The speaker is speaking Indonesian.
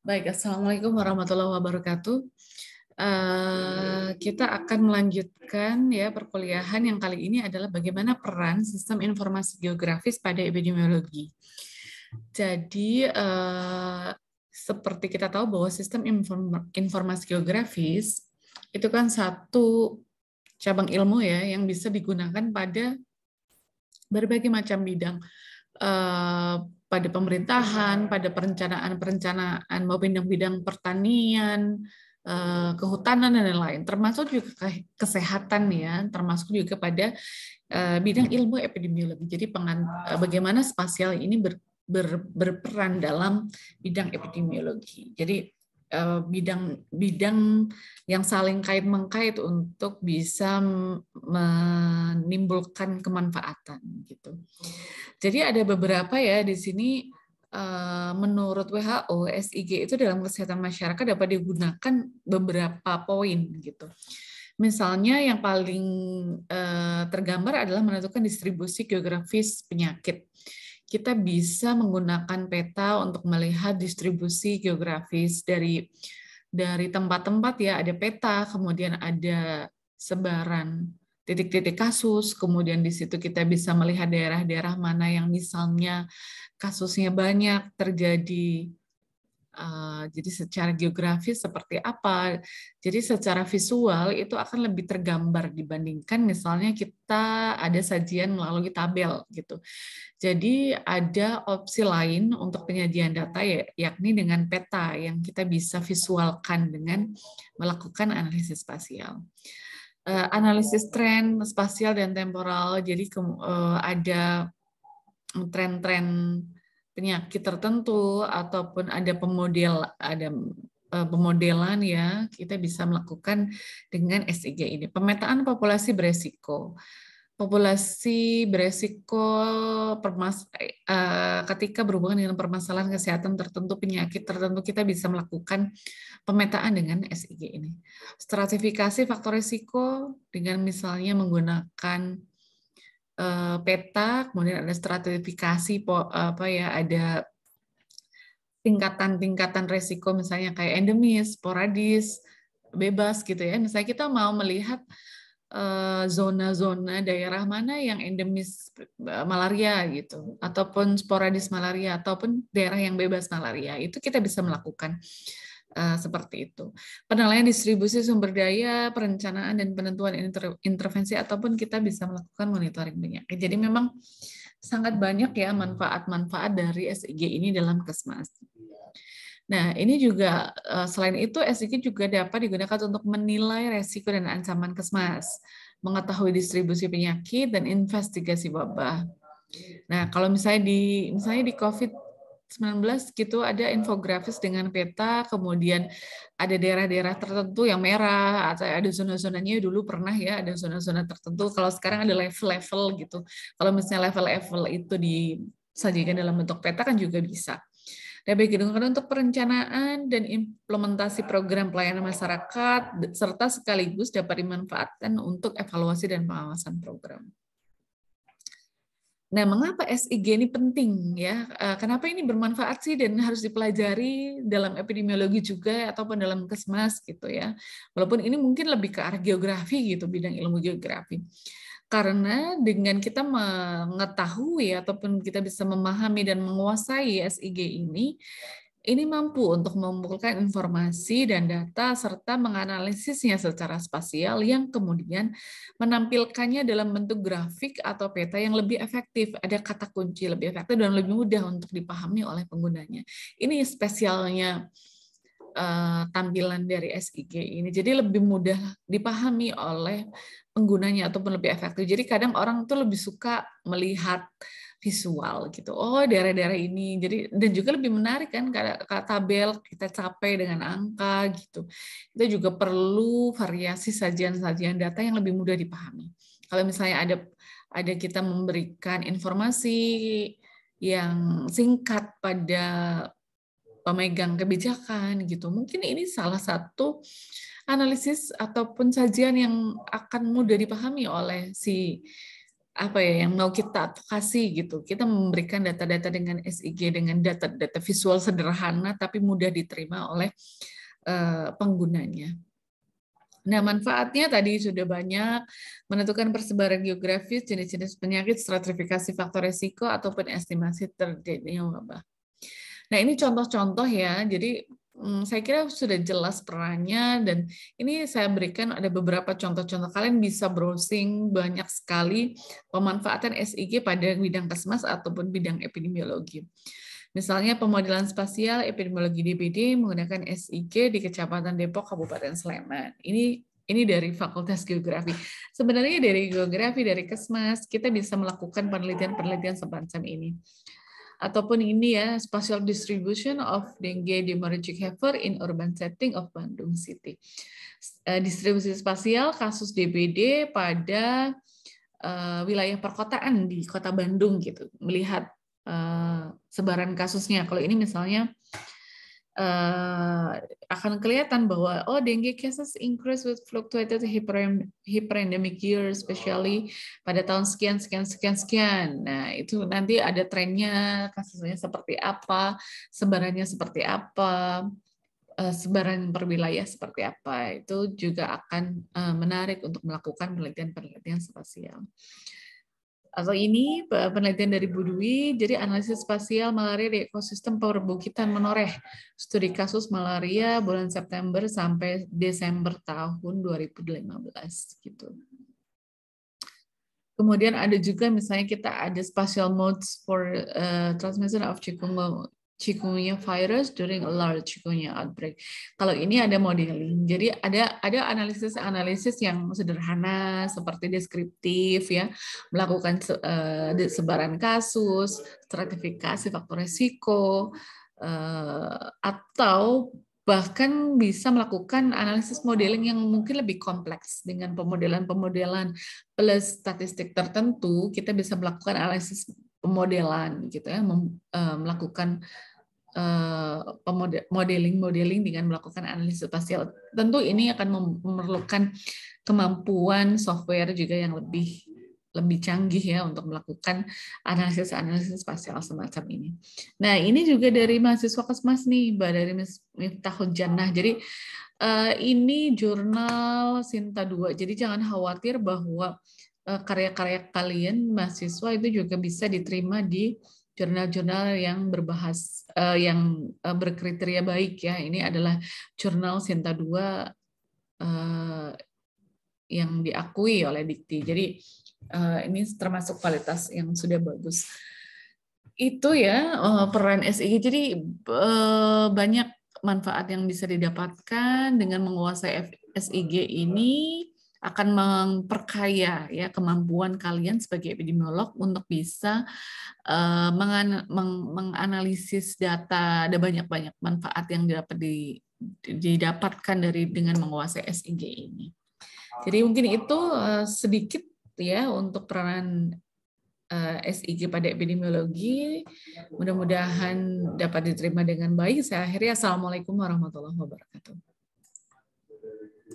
Baik, Assalamualaikum warahmatullahi wabarakatuh. Uh, kita akan melanjutkan ya perkuliahan yang kali ini adalah bagaimana peran sistem informasi geografis pada epidemiologi. Jadi uh, seperti kita tahu bahwa sistem informasi geografis itu kan satu cabang ilmu ya yang bisa digunakan pada berbagai macam bidang. Uh, pada pemerintahan, pada perencanaan-perencanaan maupun bidang bidang pertanian, eh, kehutanan dan lain-lain, termasuk juga kesehatan ya, termasuk juga pada eh, bidang ilmu epidemiologi. Jadi eh, bagaimana spasial ini ber, ber, berperan dalam bidang epidemiologi. Jadi Eh, bidang bidang yang saling kait mengkait untuk bisa menimbulkan kemanfaatan gitu. Jadi ada beberapa ya di sini eh, menurut WHO SIG itu dalam kesehatan masyarakat dapat digunakan beberapa poin gitu. Misalnya yang paling eh, tergambar adalah menentukan distribusi geografis penyakit kita bisa menggunakan peta untuk melihat distribusi geografis dari dari tempat-tempat ya ada peta, kemudian ada sebaran titik-titik kasus, kemudian di situ kita bisa melihat daerah-daerah mana yang misalnya kasusnya banyak terjadi Eh, jadi secara geografis seperti apa. Jadi secara visual itu akan lebih tergambar dibandingkan misalnya kita ada sajian melalui tabel gitu. Jadi ada opsi lain untuk penyajian data ya, yakni dengan peta yang kita bisa visualkan dengan melakukan analisis spasial eh, analisis tren spasial dan temporal. Jadi eh, ada tren-tren penyakit tertentu ataupun ada pemodel ada eh, pemodelan ya kita bisa melakukan dengan SIG ini pemetaan populasi beresiko populasi beresiko permas eh, ketika berhubungan dengan permasalahan kesehatan tertentu, penyakit tertentu, kita bisa melakukan pemetaan dengan SIG ini. Stratifikasi faktor resiko dengan misalnya menggunakan Eh, peta, kemudian ada stratifikasi apa ya, ada tingkatan-tingkatan resiko misalnya kayak endemis, sporadis, bebas gitu ya. Misalnya kita mau melihat eh, zona-zona daerah mana yang endemis eh, malaria gitu ataupun sporadis malaria ataupun daerah yang bebas malaria itu kita bisa melakukan. Eh, seperti itu. Penilaian distribusi sumber daya, perencanaan dan penentuan inter intervensi ataupun kita bisa melakukan monitoring penyakit. Jadi memang sangat banyak ya manfaat-manfaat dari SIG ini dalam kesmas. Nah, ini juga eh, selain itu SIG juga dapat digunakan untuk menilai resiko dan ancaman kesmas, mengetahui distribusi penyakit dan investigasi wabah. Nah, kalau misalnya di misalnya di COVID 19 gitu ada infografis dengan peta, kemudian ada daerah-daerah tertentu yang merah, atau ada zona-zonanya dulu pernah ya, ada zona-zona tertentu. Kalau sekarang ada level-level gitu. Kalau misalnya level-level itu disajikan dalam bentuk peta kan juga bisa. Dan baik digunakan untuk perencanaan dan implementasi program pelayanan masyarakat, serta sekaligus dapat dimanfaatkan untuk evaluasi dan pengawasan program. Nah, mengapa SIG ini penting ya? Eh, kenapa ini bermanfaat sih dan harus dipelajari dalam epidemiologi juga ataupun dalam kesmas gitu ya? Walaupun ini mungkin lebih ke arah geografi gitu, bidang ilmu geografi. Karena dengan kita mengetahui ataupun kita bisa memahami dan menguasai SIG ini, ini mampu untuk mengumpulkan informasi dan data serta menganalisisnya secara spasial yang kemudian menampilkannya dalam bentuk grafik atau peta yang lebih efektif. Ada kata kunci lebih efektif dan lebih mudah untuk dipahami oleh penggunanya. Ini spesialnya uh, tampilan dari SIG ini. Jadi lebih mudah dipahami oleh penggunanya ataupun lebih efektif. Jadi kadang orang tuh lebih suka melihat visual gitu. Oh, daerah-daerah ini. Jadi dan juga lebih menarik kan kata tabel kita capai dengan angka gitu. Kita juga perlu variasi sajian-sajian data yang lebih mudah dipahami. Kalau misalnya ada ada kita memberikan informasi yang singkat pada pemegang kebijakan gitu. Mungkin ini salah satu analisis ataupun sajian yang akan mudah dipahami oleh si apa ya yang mau kita kasih gitu. Kita memberikan data-data dengan SIG dengan data-data visual sederhana tapi mudah diterima oleh eh, penggunanya. Nah, manfaatnya tadi sudah banyak menentukan persebaran geografis, jenis-jenis penyakit, stratifikasi faktor resiko ataupun estimasi terjadinya wabah. Nah, ini contoh-contoh ya. Jadi Hmm, saya kira sudah jelas perannya dan ini saya berikan ada beberapa contoh-contoh kalian bisa browsing banyak sekali pemanfaatan SIG pada bidang kesmas ataupun bidang epidemiologi. Misalnya pemodelan spasial epidemiologi DBD menggunakan SIG di Kecamatan Depok Kabupaten Sleman. Ini ini dari Fakultas Geografi. Sebenarnya dari geografi, dari Kesmas, kita bisa melakukan penelitian-penelitian semacam ini ataupun ini ya spatial distribution of dengue hemorrhagic fever in urban setting of Bandung City. Eh, distribusi spasial kasus DBD pada uh, wilayah perkotaan di Kota Bandung gitu. Melihat uh, sebaran kasusnya. Kalau ini misalnya uh, akan kelihatan bahwa oh dengue cases increase with fluctuated hyperendemic year especially pada tahun sekian sekian sekian sekian. Nah, itu nanti ada trennya kasusnya seperti apa, sebarannya seperti apa, eh, sebaran per wilayah seperti apa. Itu juga akan eh, menarik untuk melakukan penelitian-penelitian spasial atau ini penelitian dari Budwi, jadi analisis spasial malaria di ekosistem perbukitan menoreh. Studi kasus malaria bulan September sampai Desember tahun 2015 gitu. Kemudian ada juga misalnya kita ada spatial modes for uh, transmission of chikungunya chikungunya virus during a large chikungunya outbreak. Kalau ini ada modeling. Jadi ada ada analisis-analisis yang sederhana seperti deskriptif ya, melakukan uh, sebaran kasus, stratifikasi faktor resiko uh, atau bahkan bisa melakukan analisis modeling yang mungkin lebih kompleks dengan pemodelan-pemodelan plus statistik tertentu kita bisa melakukan analisis pemodelan gitu ya eh, melakukan Eh, modeling-modeling dengan melakukan analisis spasial. Tentu ini akan memerlukan kemampuan software juga yang lebih lebih canggih ya untuk melakukan analisis-analisis spasial semacam ini. Nah ini juga dari mahasiswa kesmas nih, mbak dari tahun Jannah. Jadi eh, ini jurnal Sinta 2, jadi jangan khawatir bahwa eh, karya-karya kalian mahasiswa itu juga bisa diterima di jurnal-jurnal yang berbahas uh, yang uh, berkriteria baik ya. Ini adalah jurnal Sinta 2 uh, eh, yang diakui oleh Dikti. Jadi uh, ini termasuk kualitas yang sudah bagus. Itu ya uh, peran SIG. Jadi uh, banyak manfaat yang bisa didapatkan dengan menguasai SIG ini akan memperkaya ya kemampuan kalian sebagai epidemiolog untuk bisa uh, mengan, meng, menganalisis data ada banyak-banyak manfaat yang dapat di, didapatkan dari dengan menguasai SIG ini. Jadi ah, mungkin itu uh, sedikit ya untuk peranan uh, eh, SIG pada epidemiologi. Mudah-mudahan dapat diterima dengan baik. Saya akhiri Assalamualaikum warahmatullahi wabarakatuh.